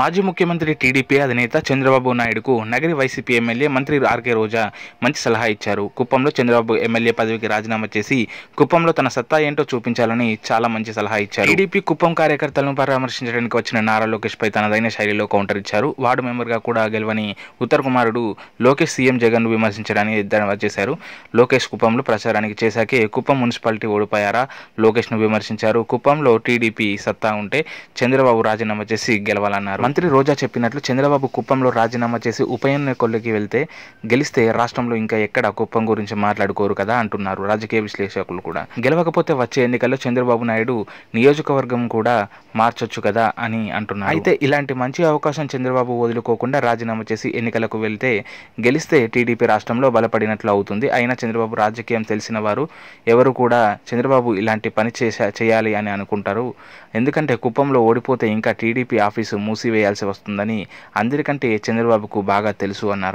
మాజీ ముఖ్యమంత్రి టీడీపీ అధినేత చంద్రబాబు నాయుడుకు నగరి వైసీపీ ఎమ్మెల్యే మంత్రి ఆర్కే రోజా మంచి సలహా ఇచ్చారు కుప్పంలో చంద్రబాబు ఎమ్మెల్యే పదవికి రాజీనామా చేసి కుప్పంలో తన సత్తా ఏంటో చూపించాలని చాలా మంచి సలహా ఇచ్చారు టీడీపీ కుప్పం కార్యకర్తలను పరామర్శించడానికి వచ్చిన నారా లోకేష్ పై తనదైన శైలిలో కౌంటర్ ఇచ్చారు వార్డు మెంబర్గా కూడా గెలవని ఉత్తర్ కుమారుడు లోకేష్ సీఎం జగన్ను విమర్శించడానికి ఎద్దనవా చేశారు లోకేష్ కుప్పంలో ప్రచారానికి చేశాకే కుప్పం మున్సిపాలిటీ ఓడిపోయారా లోకేష్ను విమర్శించారు కుప్పంలో టీడీపీ సత్తా ఉంటే చంద్రబాబు రాజీనామా చేసి గెలవాలన్నారు మంత్రి రోజా చెప్పినట్లు చంద్రబాబు కుప్పంలో రాజీనామా చేసి ఉప ఎన్నికల్లోకి వెళ్తే గెలిస్తే రాష్ట్రంలో ఇంకా ఎక్కడ కుప్పం గురించి మాట్లాడుకోరు కదా అంటున్నారు రాజకీయ విశ్లేషకులు కూడా గెలవకపోతే వచ్చే ఎన్నికల్లో చంద్రబాబు నాయుడు నియోజకవర్గం కూడా మార్చొచ్చు కదా అని అంటున్నారు అయితే ఇలాంటి మంచి అవకాశం చంద్రబాబు వదులుకోకుండా రాజీనామా చేసి ఎన్నికలకు వెళ్తే గెలిస్తే టీడీపీ రాష్ట్రంలో బలపడినట్లు అవుతుంది అయినా చంద్రబాబు రాజకీయం తెలిసిన వారు ఎవరు కూడా చంద్రబాబు ఇలాంటి పని చేయాలి అని అనుకుంటారు ఎందుకంటే కుప్పంలో ఓడిపోతే ఇంకా టీడీపీ ఆఫీసు మూసి తీసివేయాల్సి వస్తుందని అందరికంటే చంద్రబాబుకు బాగా తెలుసు అన్నారు